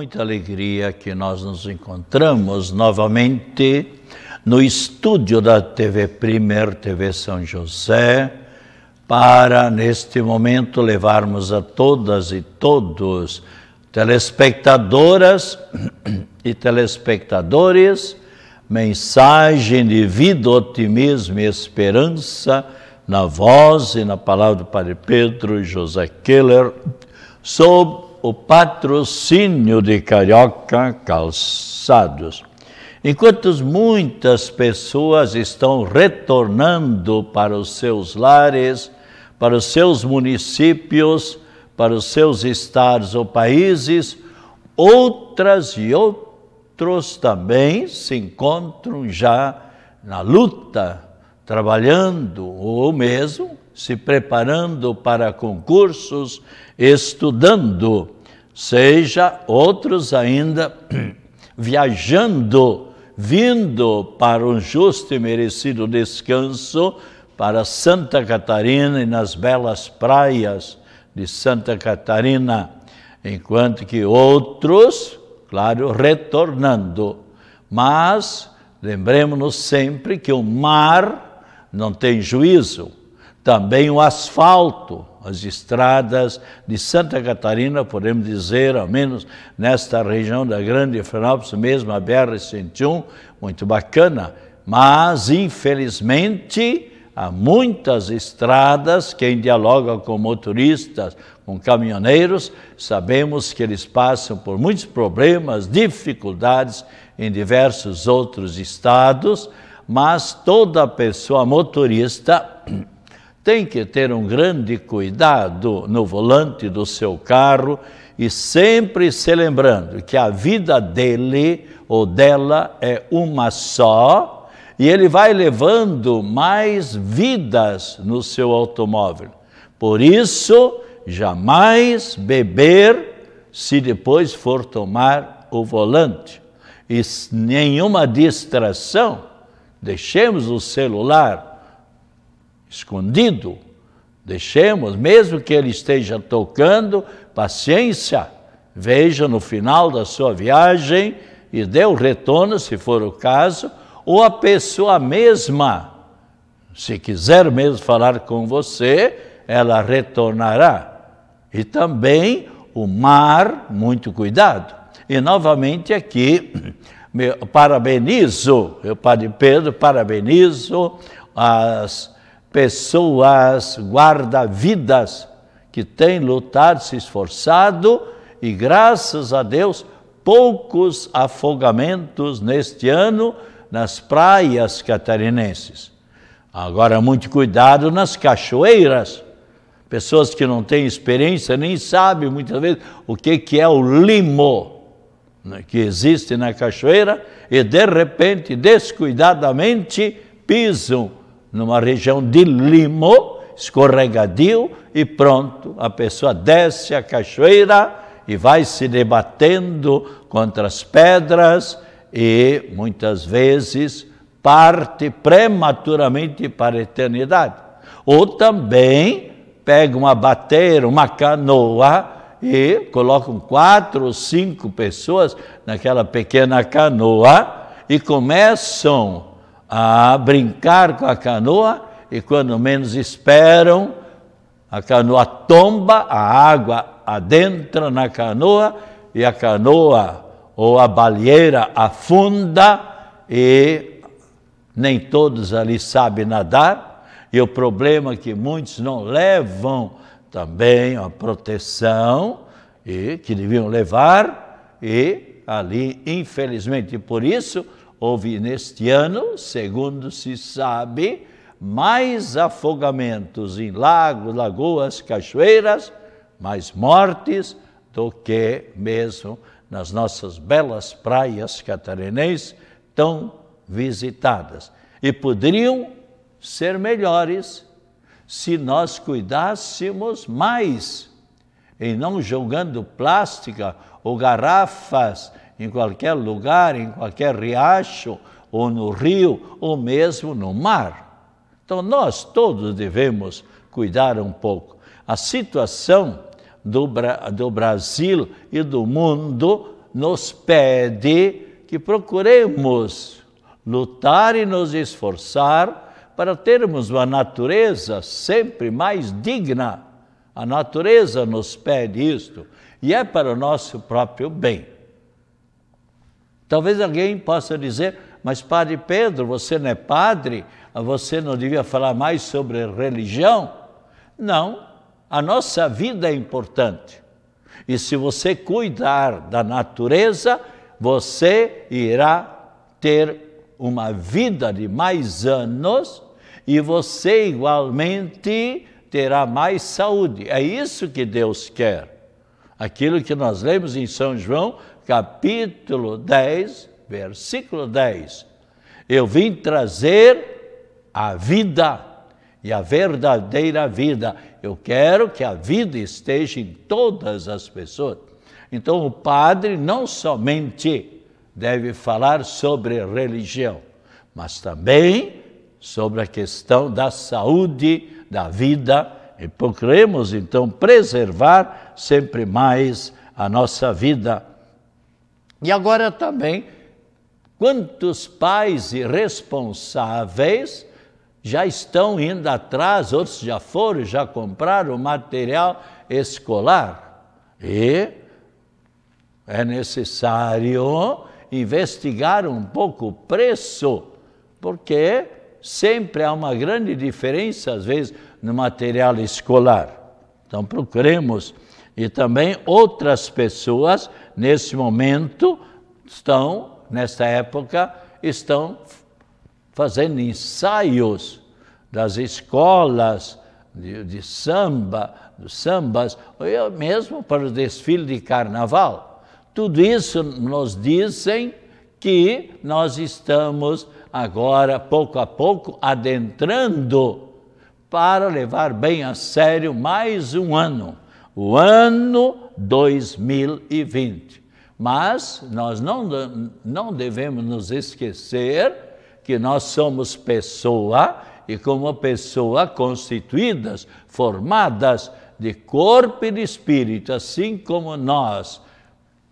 muita alegria que nós nos encontramos novamente no estúdio da TV Primer, TV São José, para neste momento levarmos a todas e todos, telespectadoras e telespectadores, mensagem de vida, otimismo e esperança na voz e na palavra do Padre Pedro José Keller, sobre o patrocínio de Carioca Calçados. Enquanto muitas pessoas estão retornando para os seus lares, para os seus municípios, para os seus estados ou países, outras e outros também se encontram já na luta, trabalhando ou mesmo se preparando para concursos estudando, seja outros ainda viajando, vindo para um justo e merecido descanso para Santa Catarina e nas belas praias de Santa Catarina, enquanto que outros, claro, retornando. Mas lembremos-nos sempre que o mar não tem juízo também o asfalto, as estradas de Santa Catarina, podemos dizer, ao menos nesta região da Grande Florianópolis, mesmo a BR-101, muito bacana, mas infelizmente há muitas estradas, quem dialoga com motoristas, com caminhoneiros, sabemos que eles passam por muitos problemas, dificuldades em diversos outros estados, mas toda pessoa motorista tem que ter um grande cuidado no volante do seu carro e sempre se lembrando que a vida dele ou dela é uma só e ele vai levando mais vidas no seu automóvel. Por isso, jamais beber se depois for tomar o volante. E nenhuma distração. Deixemos o celular escondido. Deixemos, mesmo que ele esteja tocando, paciência, veja no final da sua viagem e dê o retorno, se for o caso, ou a pessoa mesma, se quiser mesmo falar com você, ela retornará. E também o mar, muito cuidado. E novamente aqui, parabenizo, eu, Padre Pedro, parabenizo as pessoas, guarda-vidas que têm lutado, se esforçado e graças a Deus poucos afogamentos neste ano nas praias catarinenses. Agora muito cuidado nas cachoeiras. Pessoas que não têm experiência nem sabem muitas vezes o que, que é o limo né, que existe na cachoeira e de repente, descuidadamente, pisam numa região de limo, escorregadio, e pronto, a pessoa desce a cachoeira e vai se debatendo contra as pedras e muitas vezes parte prematuramente para a eternidade. Ou também pega uma bateira, uma canoa e colocam quatro ou cinco pessoas naquela pequena canoa e começam a brincar com a canoa e quando menos esperam, a canoa tomba, a água adentra na canoa e a canoa ou a baleeira afunda e nem todos ali sabem nadar. E o problema é que muitos não levam também a proteção e que deviam levar e ali, infelizmente, por isso, Houve neste ano, segundo se sabe, mais afogamentos em lagos, lagoas, cachoeiras, mais mortes do que mesmo nas nossas belas praias catarinenses tão visitadas. E poderiam ser melhores se nós cuidássemos mais em não jogando plástica ou garrafas em qualquer lugar, em qualquer riacho, ou no rio, ou mesmo no mar. Então nós todos devemos cuidar um pouco. A situação do, do Brasil e do mundo nos pede que procuremos lutar e nos esforçar para termos uma natureza sempre mais digna. A natureza nos pede isto e é para o nosso próprio bem. Talvez alguém possa dizer, mas Padre Pedro, você não é padre, você não devia falar mais sobre religião. Não, a nossa vida é importante. E se você cuidar da natureza, você irá ter uma vida de mais anos e você igualmente terá mais saúde. É isso que Deus quer. Aquilo que nós lemos em São João, capítulo 10, versículo 10. Eu vim trazer a vida e a verdadeira vida. Eu quero que a vida esteja em todas as pessoas. Então, o padre não somente deve falar sobre religião, mas também sobre a questão da saúde, da vida, e procuremos então preservar sempre mais a nossa vida e agora também, quantos pais irresponsáveis já estão indo atrás, outros já foram, já compraram material escolar. E é necessário investigar um pouco o preço, porque sempre há uma grande diferença, às vezes, no material escolar. Então, procuremos. E também outras pessoas nesse momento, estão, nesta época, estão fazendo ensaios das escolas de, de samba, dos sambas, ou mesmo para o desfile de carnaval. Tudo isso nos dizem que nós estamos agora, pouco a pouco, adentrando para levar bem a sério mais um ano. O ano 2020. Mas nós não, não devemos nos esquecer que nós somos pessoa e, como pessoa, constituídas, formadas de corpo e de espírito, assim como nós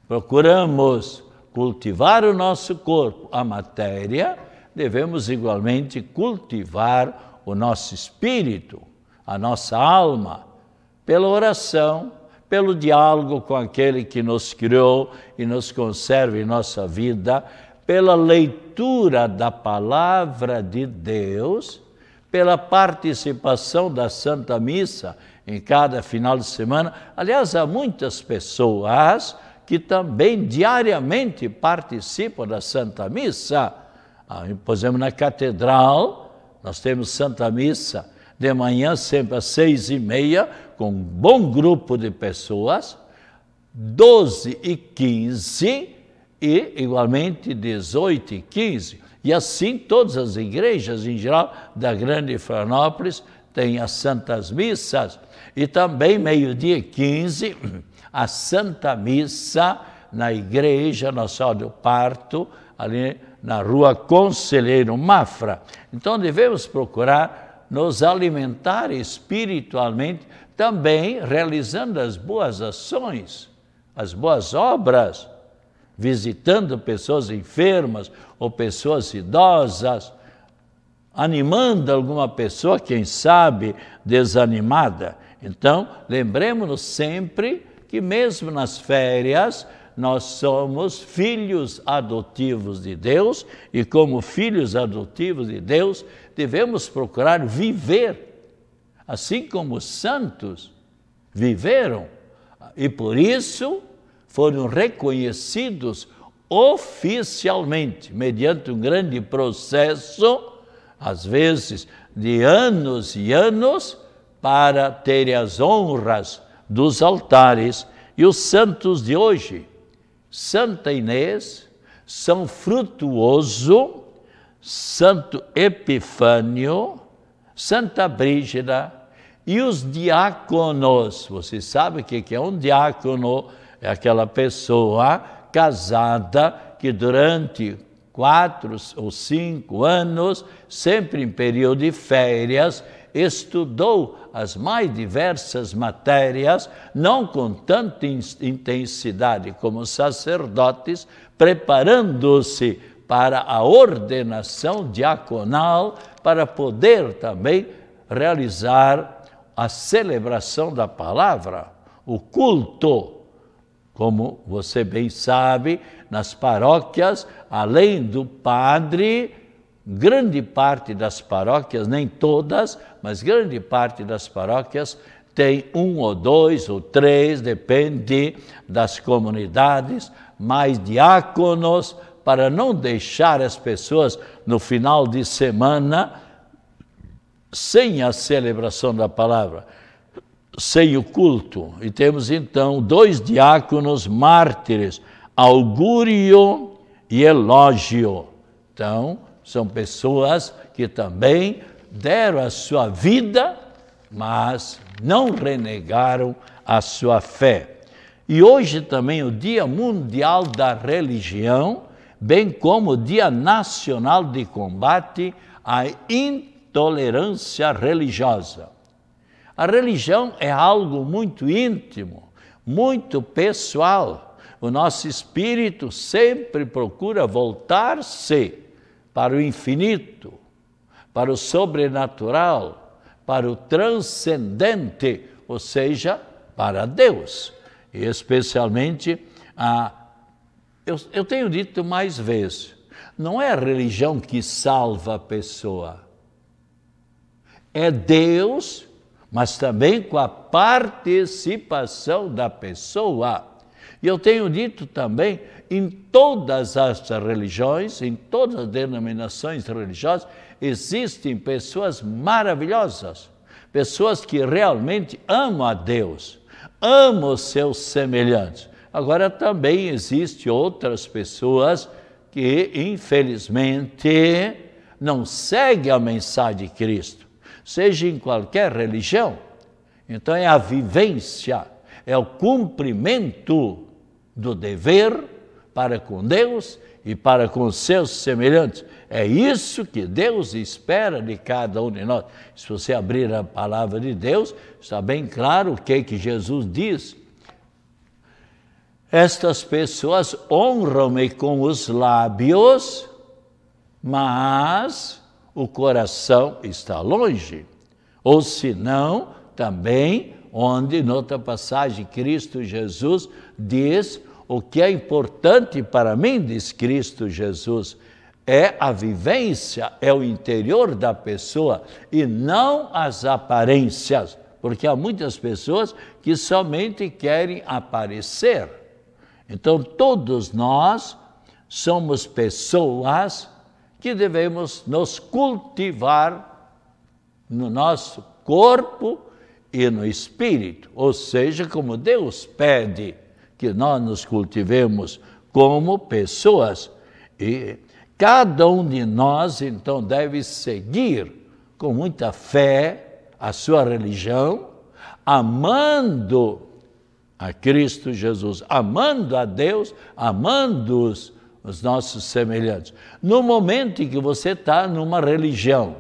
procuramos cultivar o nosso corpo, a matéria, devemos igualmente cultivar o nosso espírito, a nossa alma, pela oração, pelo diálogo com aquele que nos criou e nos conserva em nossa vida, pela leitura da palavra de Deus, pela participação da Santa Missa em cada final de semana. Aliás, há muitas pessoas que também diariamente participam da Santa Missa. Ah, por exemplo, na catedral, nós temos Santa Missa de manhã, sempre às seis e meia, com um bom grupo de pessoas, doze e quinze e, igualmente, dezoito e quinze E assim, todas as igrejas, em geral, da Grande Florianópolis, têm as Santas Missas. E também, meio-dia 15, a Santa Missa na Igreja nacional do Parto, ali na rua Conselheiro Mafra. Então devemos procurar nos alimentar espiritualmente, também realizando as boas ações, as boas obras, visitando pessoas enfermas ou pessoas idosas, animando alguma pessoa, quem sabe, desanimada. Então, lembremos-nos sempre que, mesmo nas férias, nós somos filhos adotivos de Deus e, como filhos adotivos de Deus, devemos procurar viver assim como os santos viveram e por isso foram reconhecidos oficialmente, mediante um grande processo, às vezes de anos e anos, para terem as honras dos altares e os santos de hoje Santa Inês, São Frutuoso, Santo Epifânio, Santa Brígida e os diáconos. Você sabe o que é um diácono? É aquela pessoa casada que durante quatro ou cinco anos, sempre em período de férias, estudou as mais diversas matérias, não com tanta intensidade como os sacerdotes, preparando-se para a ordenação diaconal, para poder também realizar a celebração da palavra, o culto. Como você bem sabe, nas paróquias, além do padre, grande parte das paróquias, nem todas, mas grande parte das paróquias tem um ou dois ou três, depende das comunidades, mais diáconos, para não deixar as pessoas no final de semana sem a celebração da palavra, sem o culto. E temos então dois diáconos mártires, Augúrio e Elógio. Então, são pessoas que também deram a sua vida, mas não renegaram a sua fé. E hoje também o Dia Mundial da Religião, bem como o Dia Nacional de Combate à Intolerância Religiosa. A religião é algo muito íntimo, muito pessoal. O nosso espírito sempre procura voltar-se para o infinito, para o sobrenatural, para o transcendente, ou seja, para Deus. E especialmente a. Eu, eu tenho dito mais vezes, não é a religião que salva a pessoa. É Deus, mas também com a participação da pessoa. E eu tenho dito também em todas as religiões, em todas as denominações religiosas, existem pessoas maravilhosas, pessoas que realmente amam a Deus, amam os seus semelhantes. Agora também existem outras pessoas que, infelizmente, não seguem a mensagem de Cristo, seja em qualquer religião. Então é a vivência, é o cumprimento do dever para com Deus e para com seus semelhantes. É isso que Deus espera de cada um de nós. Se você abrir a palavra de Deus, está bem claro o que, é que Jesus diz. Estas pessoas honram-me com os lábios, mas o coração está longe. Ou se não, também, onde, noutra passagem, Cristo Jesus diz o que é importante para mim, diz Cristo Jesus, é a vivência, é o interior da pessoa e não as aparências, porque há muitas pessoas que somente querem aparecer. Então, todos nós somos pessoas que devemos nos cultivar no nosso corpo e no espírito, ou seja, como Deus pede que nós nos cultivemos como pessoas e cada um de nós então deve seguir com muita fé a sua religião, amando a Cristo Jesus, amando a Deus, amando os, os nossos semelhantes. No momento em que você está numa religião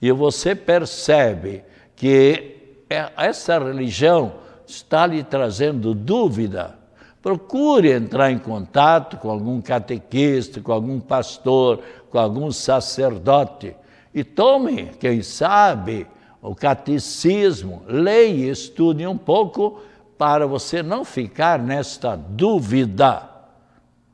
e você percebe que é, essa religião está lhe trazendo dúvida, Procure entrar em contato com algum catequista, com algum pastor, com algum sacerdote e tome, quem sabe, o catecismo. Leia e estude um pouco para você não ficar nesta dúvida.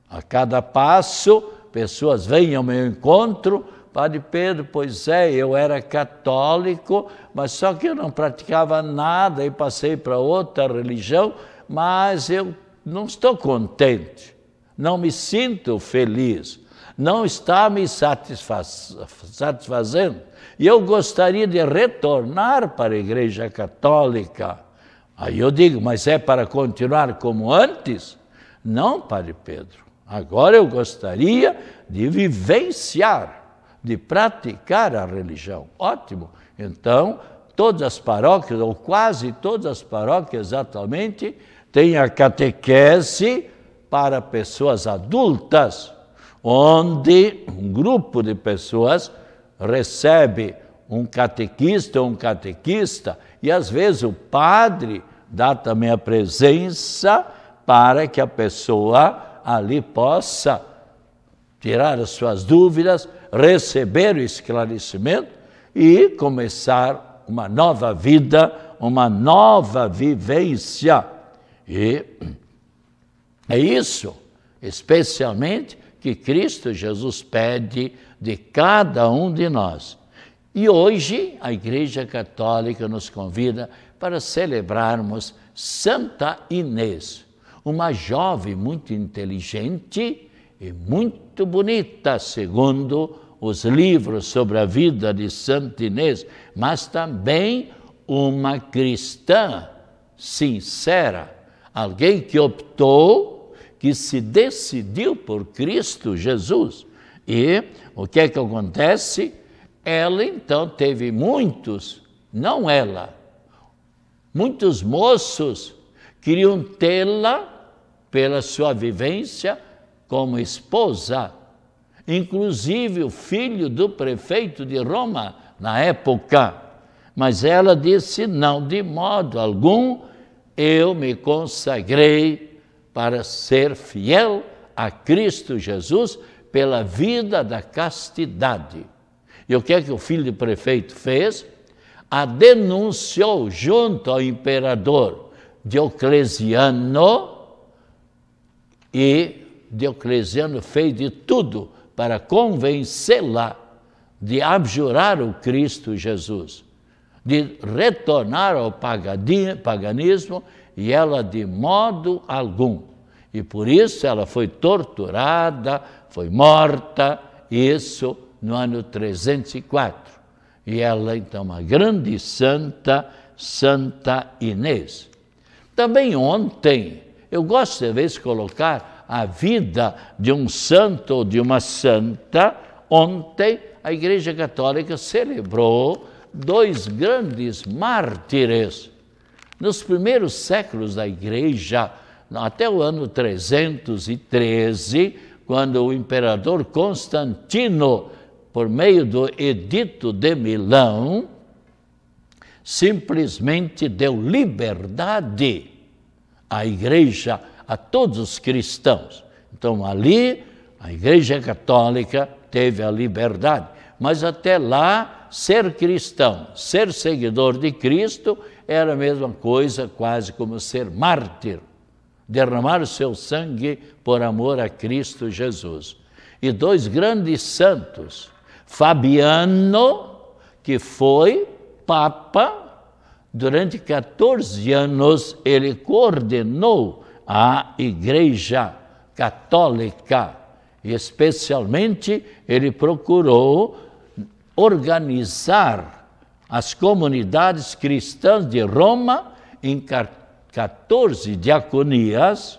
A cada passo, pessoas vêm ao meu encontro. Padre Pedro, pois é, eu era católico, mas só que eu não praticava nada e passei para outra religião, mas eu não estou contente, não me sinto feliz, não está me satisfazendo. E eu gostaria de retornar para a Igreja Católica. Aí eu digo, mas é para continuar como antes? Não, Padre Pedro. Agora eu gostaria de vivenciar, de praticar a religião. Ótimo. Então, todas as paróquias, ou quase todas as paróquias atualmente, tem a catequese para pessoas adultas, onde um grupo de pessoas recebe um catequista ou um catequista, e às vezes o padre dá também a presença para que a pessoa ali possa tirar as suas dúvidas, receber o esclarecimento e começar uma nova vida, uma nova vivência e hum, é isso, especialmente, que Cristo Jesus pede de cada um de nós. E hoje a Igreja Católica nos convida para celebrarmos Santa Inês, uma jovem muito inteligente e muito bonita, segundo os livros sobre a vida de Santa Inês, mas também uma cristã sincera, Alguém que optou, que se decidiu por Cristo Jesus. E o que é que acontece? Ela então teve muitos, não ela, muitos moços queriam tê-la pela sua vivência como esposa. Inclusive o filho do prefeito de Roma na época. Mas ela disse: não, de modo algum, eu me consagrei para ser fiel a Cristo Jesus pela vida da castidade. E o que é que o filho do prefeito fez? A denunciou junto ao imperador Diocleciano e Diocleciano fez de tudo para convencê-la de abjurar o Cristo Jesus de retornar ao paganismo e ela de modo algum. E por isso ela foi torturada, foi morta, isso no ano 304. E ela, então, uma grande santa, Santa Inês. Também ontem, eu gosto de vez colocar a vida de um santo ou de uma santa. Ontem, a Igreja Católica celebrou dois grandes mártires nos primeiros séculos da Igreja, até o ano 313, quando o imperador Constantino, por meio do Edito de Milão, simplesmente deu liberdade à Igreja, a todos os cristãos. Então, ali, a Igreja Católica teve a liberdade, mas até lá ser cristão, ser seguidor de Cristo, era a mesma coisa, quase como ser mártir, derramar o seu sangue por amor a Cristo Jesus. E dois grandes santos, Fabiano, que foi Papa, durante 14 anos ele coordenou a Igreja Católica, e especialmente ele procurou organizar as comunidades cristãs de Roma em 14 diaconias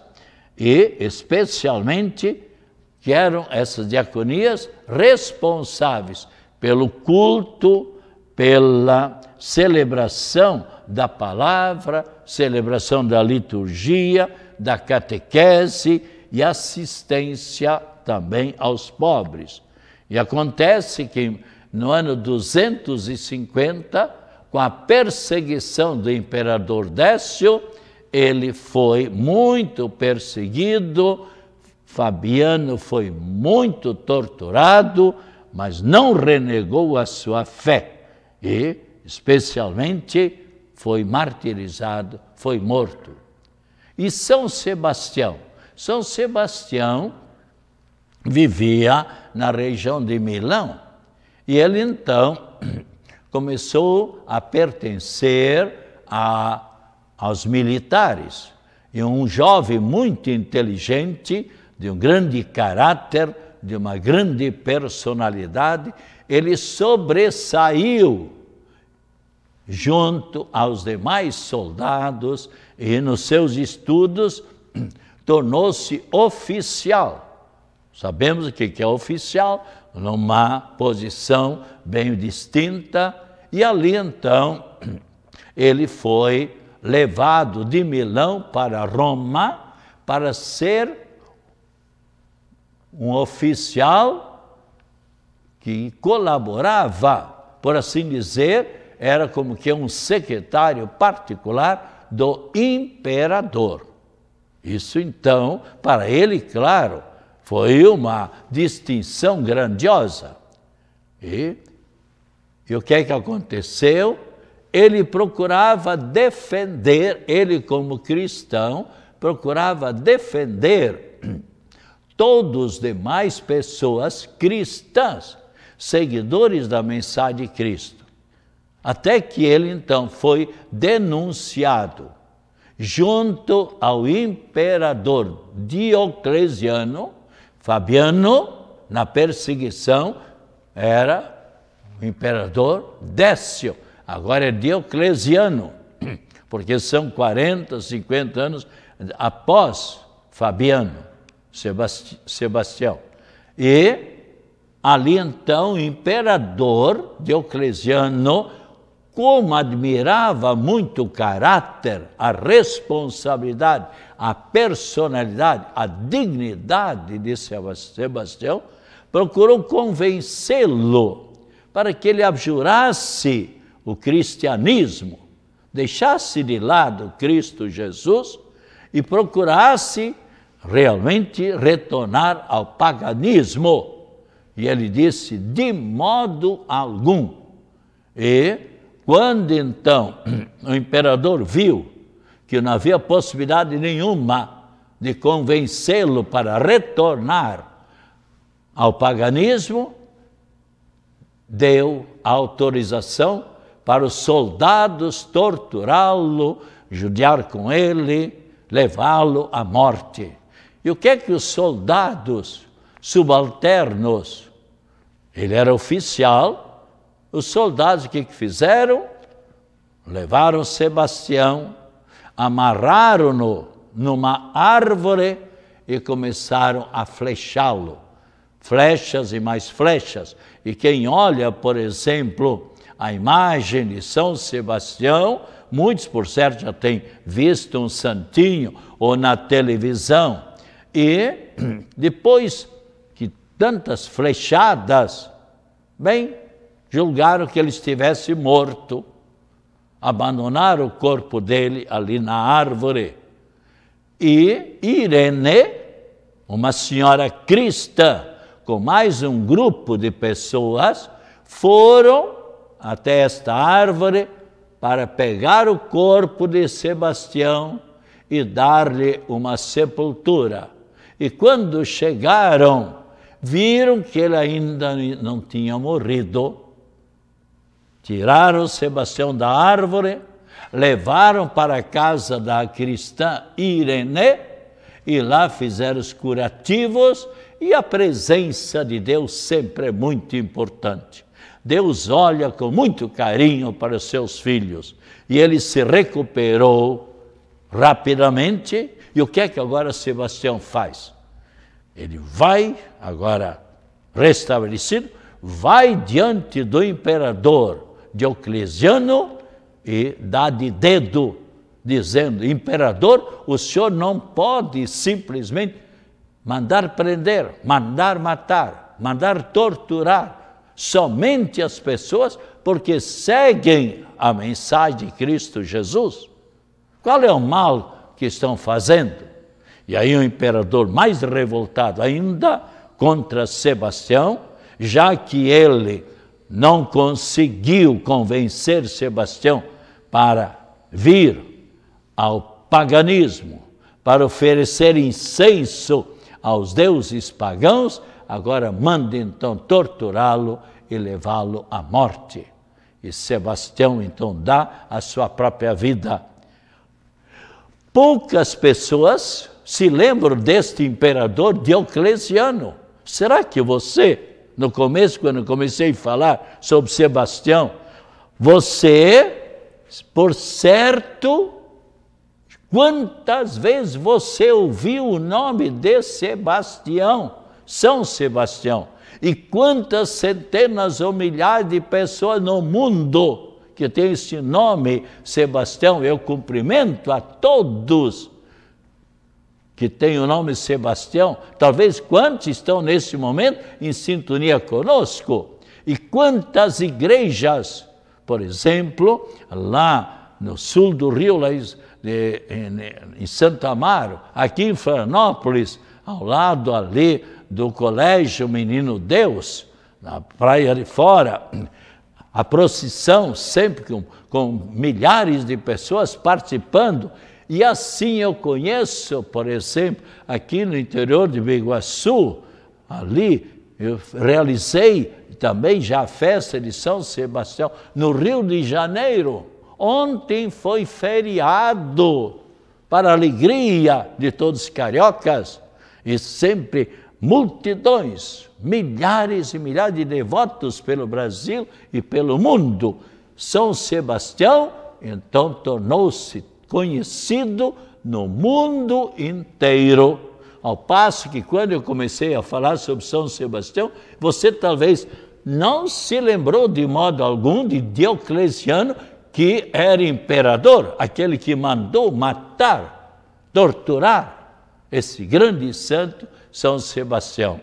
e, especialmente, que eram essas diaconias responsáveis pelo culto, pela celebração da palavra, celebração da liturgia, da catequese e assistência também aos pobres. E acontece que no ano 250, com a perseguição do imperador Décio, ele foi muito perseguido, Fabiano foi muito torturado, mas não renegou a sua fé e, especialmente, foi martirizado, foi morto. E São Sebastião? São Sebastião vivia na região de Milão e ele então começou a pertencer a, aos militares. E um jovem muito inteligente, de um grande caráter, de uma grande personalidade, ele sobressaiu junto aos demais soldados e nos seus estudos tornou-se oficial. Sabemos o que é oficial, numa posição bem distinta, e ali então ele foi levado de Milão para Roma para ser um oficial que colaborava, por assim dizer, era como que um secretário particular do imperador. Isso então, para ele, claro, foi uma distinção grandiosa. E, e o que é que aconteceu? Ele procurava defender, ele como cristão, procurava defender todos os demais pessoas cristãs, seguidores da mensagem de Cristo. Até que ele então foi denunciado junto ao imperador Diocleciano, Fabiano, na perseguição, era o imperador Décio, agora é Diocleciano, porque são 40, 50 anos após Fabiano, Sebasti Sebastião. E ali então o imperador Diocleciano, como admirava muito o caráter, a responsabilidade a personalidade, a dignidade de Sebastião, procurou convencê-lo para que ele abjurasse o cristianismo, deixasse de lado Cristo Jesus e procurasse realmente retornar ao paganismo. E ele disse: de modo algum. E quando então o imperador viu que não havia possibilidade nenhuma de convencê-lo para retornar ao paganismo, deu autorização para os soldados torturá-lo, judiar com ele, levá-lo à morte. E o que é que os soldados subalternos, ele era oficial, os soldados o que, que fizeram? Levaram Sebastião amarraram-no numa árvore e começaram a flechá-lo. Flechas e mais flechas. E quem olha, por exemplo, a imagem de São Sebastião, muitos, por certo, já têm visto um santinho ou na televisão. E depois que tantas flechadas, bem, julgaram que ele estivesse morto abandonar o corpo dele ali na árvore. E Irene, uma senhora cristã, com mais um grupo de pessoas, foram até esta árvore para pegar o corpo de Sebastião e dar-lhe uma sepultura. E quando chegaram, viram que ele ainda não tinha morrido Tiraram Sebastião da árvore, levaram para a casa da cristã Irene e lá fizeram os curativos e a presença de Deus sempre é muito importante. Deus olha com muito carinho para os seus filhos e ele se recuperou rapidamente. E o que é que agora Sebastião faz? Ele vai, agora restabelecido, vai diante do imperador Diocleciano e dá de dedo, dizendo: Imperador, o senhor não pode simplesmente mandar prender, mandar matar, mandar torturar somente as pessoas porque seguem a mensagem de Cristo Jesus. Qual é o mal que estão fazendo? E aí o imperador mais revoltado ainda contra Sebastião, já que ele não conseguiu convencer Sebastião para vir ao paganismo, para oferecer incenso aos deuses pagãos, agora manda então torturá-lo e levá-lo à morte. E Sebastião então dá a sua própria vida. Poucas pessoas se lembram deste imperador Diocleciano. Será que você no começo, quando eu comecei a falar sobre Sebastião, você, por certo, quantas vezes você ouviu o nome de Sebastião, São Sebastião, e quantas centenas ou milhares de pessoas no mundo que tem esse nome, Sebastião, eu cumprimento a todos que tem o nome Sebastião, talvez quantos estão nesse momento em sintonia conosco? E quantas igrejas, por exemplo, lá no sul do Rio, lá em, Santo Amaro, aqui em Florianópolis, ao lado ali do colégio Menino Deus, na praia de fora, a procissão sempre com, com milhares de pessoas participando e assim eu conheço, por exemplo, aqui no interior de Biguaçu, ali eu realizei também já a festa de São Sebastião no Rio de Janeiro. Ontem foi feriado para a alegria de todos os cariocas e sempre multidões, milhares e milhares de devotos pelo Brasil e pelo mundo. São Sebastião então tornou-se conhecido no mundo inteiro. Ao passo que quando eu comecei a falar sobre São Sebastião, você talvez não se lembrou de modo algum de Diocleciano, que era imperador, aquele que mandou matar, torturar esse grande santo São Sebastião.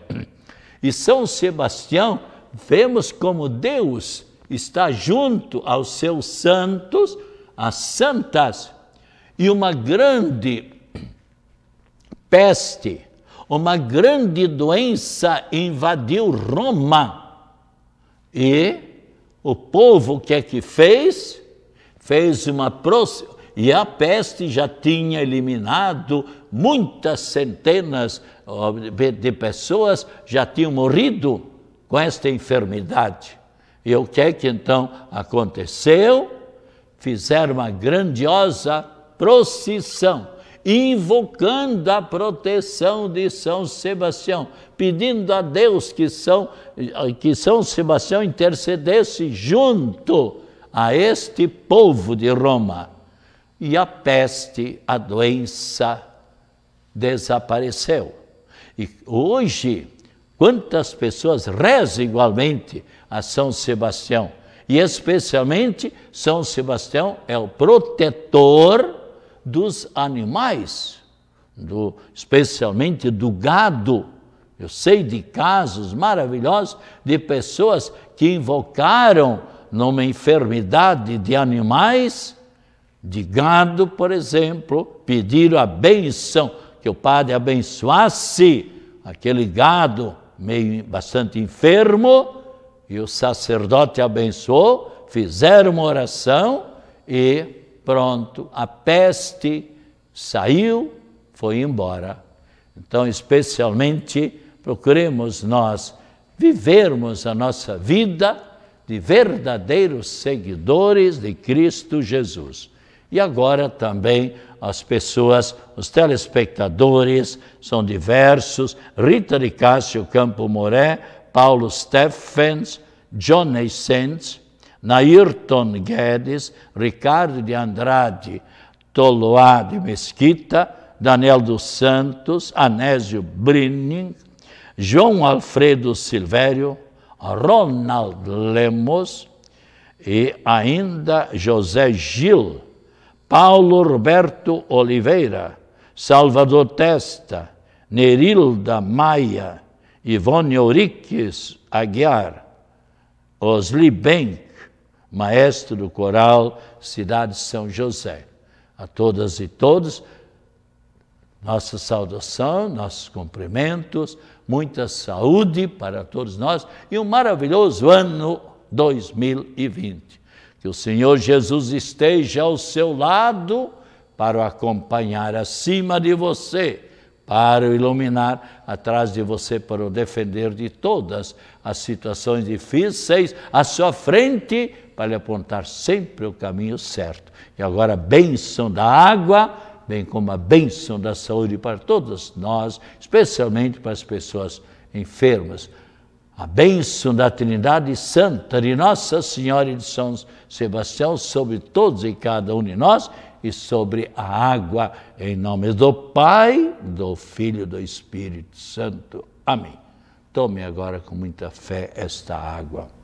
E São Sebastião, vemos como Deus está junto aos seus santos, as santas e uma grande peste, uma grande doença invadiu Roma. E o povo o que é que fez? Fez uma E a peste já tinha eliminado muitas centenas de pessoas, já tinham morrido com esta enfermidade. E o que é que então aconteceu? Fizeram uma grandiosa procissão, invocando a proteção de São Sebastião, pedindo a Deus que São, que São Sebastião intercedesse junto a este povo de Roma. E a peste, a doença, desapareceu. E hoje, quantas pessoas rezam igualmente a São Sebastião? E especialmente, São Sebastião é o protetor dos animais, do, especialmente do gado. Eu sei de casos maravilhosos de pessoas que invocaram numa enfermidade de animais, de gado, por exemplo, pediram a benção, que o padre abençoasse aquele gado meio bastante enfermo, e o sacerdote abençoou, fizeram uma oração e pronto, a peste saiu, foi embora. Então, especialmente, procuremos nós vivermos a nossa vida de verdadeiros seguidores de Cristo Jesus. E agora também as pessoas, os telespectadores, são diversos: Rita de Cássio Campo Moré, Paulo Steffens, John Sainz, Nairton Guedes, Ricardo de Andrade, Toloá de Mesquita, Daniel dos Santos, Anésio Brinning, João Alfredo Silvério, Ronald Lemos e ainda José Gil, Paulo Roberto Oliveira, Salvador Testa, Nerilda Maia, Ivone Oriques Aguiar, Osli Benck, maestro do coral Cidade de São José. A todas e todos, nossa saudação, nossos cumprimentos, muita saúde para todos nós e um maravilhoso ano 2020. Que o Senhor Jesus esteja ao seu lado para o acompanhar acima de você, para o iluminar atrás de você, para o defender de todas as situações difíceis à sua frente para lhe apontar sempre o caminho certo. E agora, a benção da água, bem como a benção da saúde para todos nós, especialmente para as pessoas enfermas. A bênção da Trindade Santa de Nossa Senhora e de São Sebastião sobre todos e cada um de nós e sobre a água, em nome do Pai, do Filho e do Espírito Santo. Amém. Tome agora com muita fé esta água.